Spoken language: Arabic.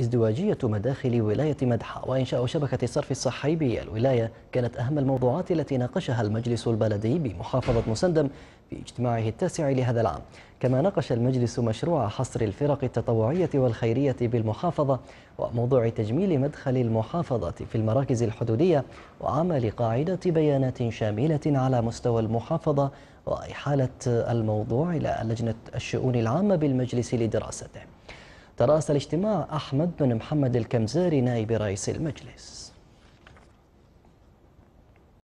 ازدواجية مداخل ولاية مدحة وإنشاء شبكة الصرف الصحي بالولاية كانت أهم الموضوعات التي ناقشها المجلس البلدي بمحافظة مسندم في اجتماعه التاسع لهذا العام كما ناقش المجلس مشروع حصر الفرق التطوعية والخيرية بالمحافظة وموضوع تجميل مدخل المحافظة في المراكز الحدودية وعمل قاعدة بيانات شاملة على مستوى المحافظة وإحالة الموضوع إلى لجنة الشؤون العامة بالمجلس لدراسته ترأس الاجتماع أحمد بن محمد الكمزاري نائب رئيس المجلس